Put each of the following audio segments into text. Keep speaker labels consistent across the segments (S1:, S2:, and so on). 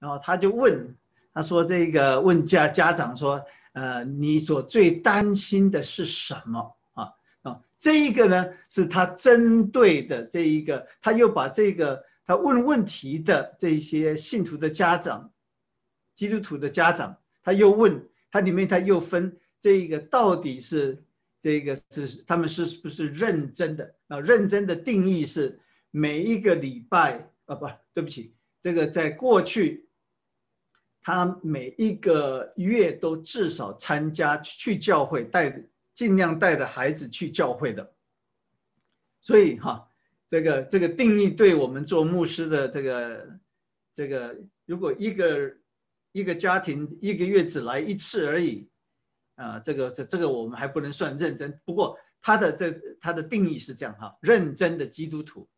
S1: 然后他就问，他说：“这个问家家长说，呃，你所最担心的是什么啊？”啊，这一个呢是他针对的这一个，他又把这个他问问题的这些信徒的家长，基督徒的家长，他又问，他里面他又分这一个到底是这个是他们是不是认真的？啊，认真的定义是每一个礼拜啊，不，对不起，这个在过去。他每一个月都至少参加去教会，带尽量带着孩子去教会的，所以哈，这个这个定义对我们做牧师的这个这个，如果一个一个家庭一个月只来一次而已，啊，这个这这个我们还不能算认真。不过他的这他的定义是这样哈，认真的基督徒，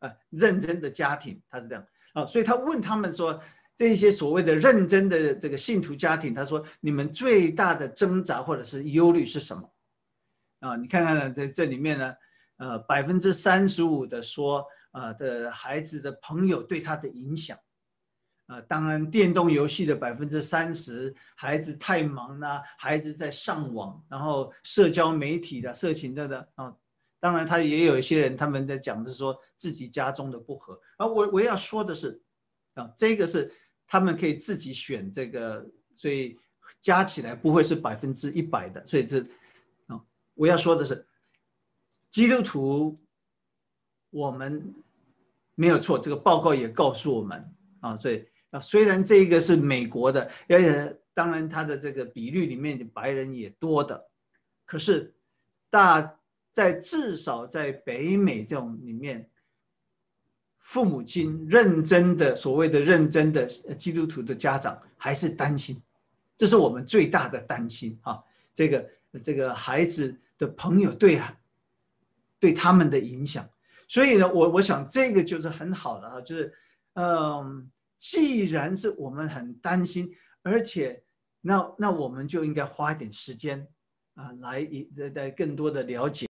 S1: 啊，认真的家庭，他是这样啊，所以他问他们说。这些所谓的认真的这个信徒家庭，他说：“你们最大的挣扎或者是忧虑是什么？”啊，你看看在这里面呢，呃，百分之三十五的说啊的孩子的朋友对他的影响，啊，当然电动游戏的百分之三十，孩子太忙啦，孩子在上网，然后社交媒体的色情的的啊，当然他也有一些人他们在讲是说自己家中的不和。而我我要说的是啊，这个是。他们可以自己选这个，所以加起来不会是百分之一百的。所以这，啊，我要说的是，基督徒，我们没有错。这个报告也告诉我们啊，所以啊，虽然这个是美国的，而且当然它的这个比率里面的白人也多的，可是大在至少在北美这种里面。父母亲认真的所谓的认真的基督徒的家长还是担心，这是我们最大的担心啊。这个这个孩子的朋友对啊对他们的影响，所以呢，我我想这个就是很好的啊，就是嗯，既然是我们很担心，而且那那我们就应该花一点时间啊，来一再更多的了解。